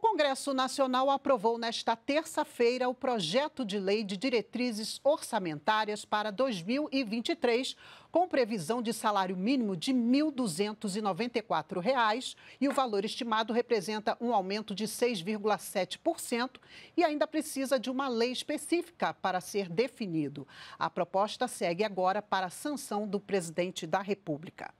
Congresso Nacional aprovou nesta terça-feira o projeto de lei de diretrizes orçamentárias para 2023, com previsão de salário mínimo de R$ 1.294 e o valor estimado representa um aumento de 6,7% e ainda precisa de uma lei específica para ser definido. A proposta segue agora para a sanção do presidente da República.